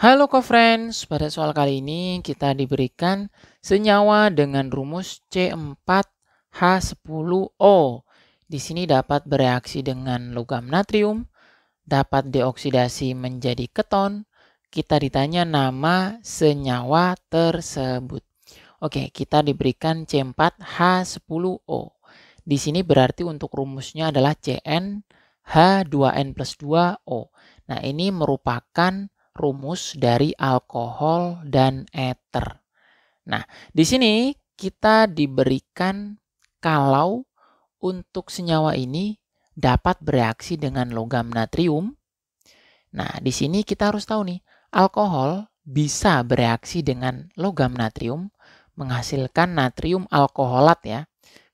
Halo co-friends, pada soal kali ini kita diberikan senyawa dengan rumus C4H10O. Di sini dapat bereaksi dengan logam natrium, dapat dioksidasi menjadi keton. Kita ditanya nama senyawa tersebut. Oke, kita diberikan C4H10O. Di sini berarti untuk rumusnya adalah CnH2n plus 2O. Nah, ini merupakan rumus dari alkohol dan eter. Nah, di sini kita diberikan kalau untuk senyawa ini dapat bereaksi dengan logam natrium. Nah, di sini kita harus tahu nih, alkohol bisa bereaksi dengan logam natrium menghasilkan natrium alkoholat ya.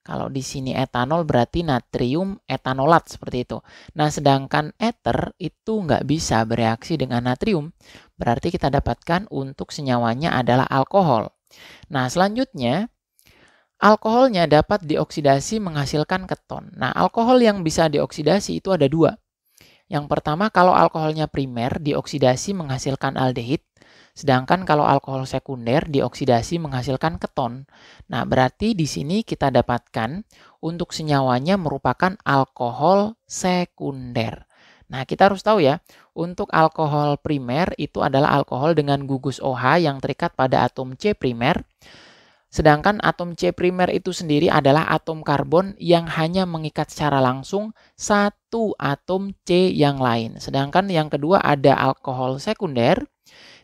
Kalau di sini etanol berarti natrium etanolat seperti itu. Nah, sedangkan eter itu nggak bisa bereaksi dengan natrium. Berarti kita dapatkan untuk senyawanya adalah alkohol. Nah, selanjutnya alkoholnya dapat dioksidasi menghasilkan keton. Nah, alkohol yang bisa dioksidasi itu ada dua. Yang pertama, kalau alkoholnya primer dioksidasi menghasilkan aldehid. Sedangkan kalau alkohol sekunder dioksidasi menghasilkan keton. Nah, berarti di sini kita dapatkan untuk senyawanya merupakan alkohol sekunder. Nah, kita harus tahu ya, untuk alkohol primer itu adalah alkohol dengan gugus OH yang terikat pada atom C primer. Sedangkan atom C primer itu sendiri adalah atom karbon yang hanya mengikat secara langsung satu atom C yang lain. Sedangkan yang kedua ada alkohol sekunder.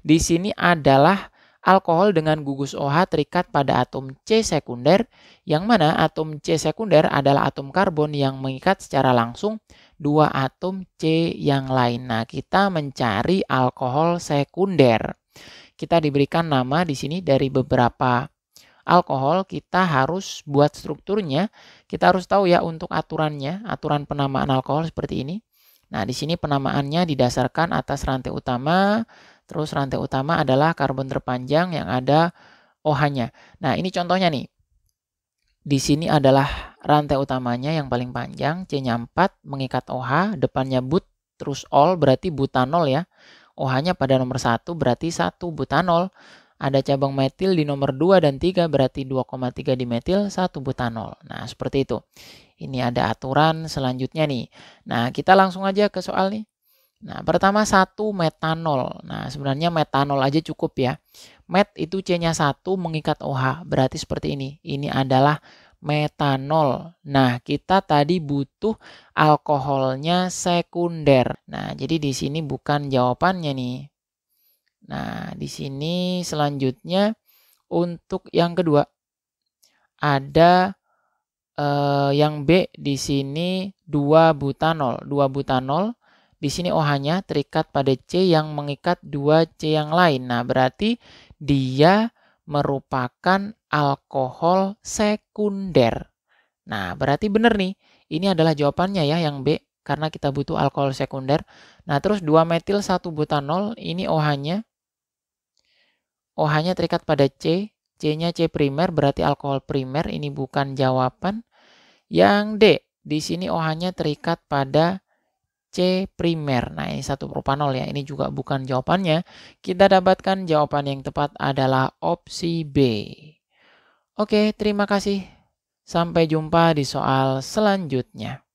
Di sini adalah alkohol dengan gugus OH terikat pada atom C sekunder, yang mana atom C sekunder adalah atom karbon yang mengikat secara langsung dua atom C yang lain. Nah, kita mencari alkohol sekunder. Kita diberikan nama di sini dari beberapa alkohol kita harus buat strukturnya, kita harus tahu ya untuk aturannya, aturan penamaan alkohol seperti ini. Nah, di sini penamaannya didasarkan atas rantai utama, terus rantai utama adalah karbon terpanjang yang ada OH-nya. Nah, ini contohnya nih. Di sini adalah rantai utamanya yang paling panjang, C-nya 4, mengikat OH, depannya but, terus ol berarti butanol ya. OH-nya pada nomor satu berarti satu butanol ada cabang metil di nomor 2 dan 3 berarti 2,3 metil 1 butanol. Nah, seperti itu. Ini ada aturan selanjutnya nih. Nah, kita langsung aja ke soal nih. Nah, pertama satu metanol. Nah, sebenarnya metanol aja cukup ya. Met itu C-nya 1 mengikat OH, berarti seperti ini. Ini adalah metanol. Nah, kita tadi butuh alkoholnya sekunder. Nah, jadi di sini bukan jawabannya nih. Nah, di sini selanjutnya untuk yang kedua ada eh, yang B di sini 2 butanol. 2 butanol di sini OH-nya terikat pada C yang mengikat 2C yang lain. Nah, berarti dia merupakan alkohol sekunder. Nah, berarti benar nih. Ini adalah jawabannya ya yang B karena kita butuh alkohol sekunder. Nah, terus 2 metil 1 butanol ini OH-nya OH-nya terikat pada C, C-nya C primer berarti alkohol primer, ini bukan jawaban. Yang D, di sini OH-nya terikat pada C primer. Nah, ini satu propanol ya, ini juga bukan jawabannya. Kita dapatkan jawaban yang tepat adalah opsi B. Oke, terima kasih. Sampai jumpa di soal selanjutnya.